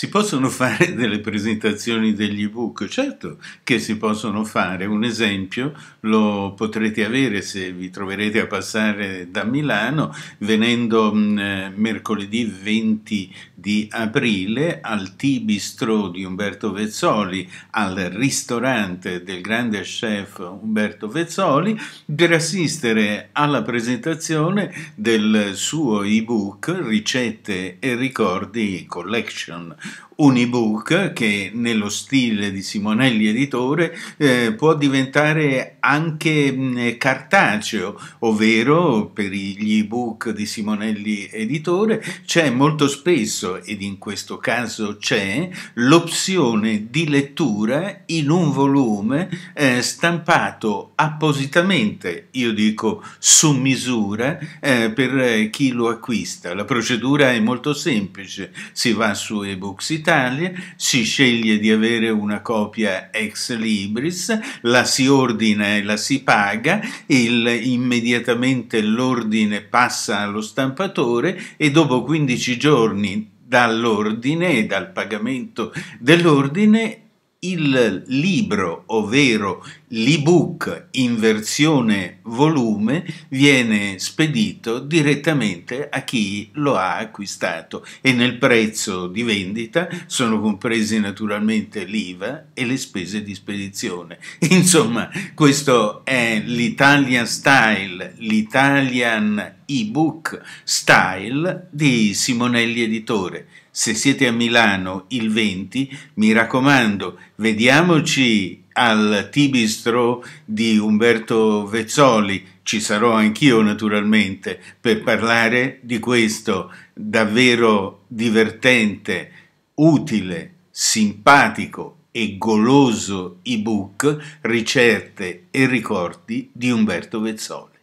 Si possono fare delle presentazioni degli ebook? Certo che si possono fare. Un esempio lo potrete avere se vi troverete a passare da Milano venendo mm, eh, mercoledì 20 di aprile al T-Bistro di Umberto Vezzoli, al ristorante del grande chef Umberto Vezzoli, per assistere alla presentazione del suo ebook Ricette e ricordi collection un ebook che nello stile di Simonelli editore eh, può diventare anche mh, mm, cartaceo, ovvero per gli ebook di Simonelli editore c'è molto spesso, ed in questo caso c'è, l'opzione di lettura in un volume eh, stampato appositamente, io dico su misura, eh, per chi lo acquista. La procedura è molto semplice, si va su ebook Lux Italia, si sceglie di avere una copia ex libris, la si ordina e la si paga, il, immediatamente l'ordine passa allo stampatore e dopo 15 giorni dall'ordine e dal pagamento dell'ordine il libro, ovvero l'ebook in versione volume, viene spedito direttamente a chi lo ha acquistato e nel prezzo di vendita sono compresi naturalmente l'IVA e le spese di spedizione. Insomma, questo è l'Italian Style, l'Italian ebook style di Simonelli Editore se siete a Milano il 20, mi raccomando, vediamoci al Tibistro di Umberto Vezzoli. Ci sarò anch'io naturalmente per parlare di questo davvero divertente, utile, simpatico e goloso ebook Ricerte e ricordi di Umberto Vezzoli.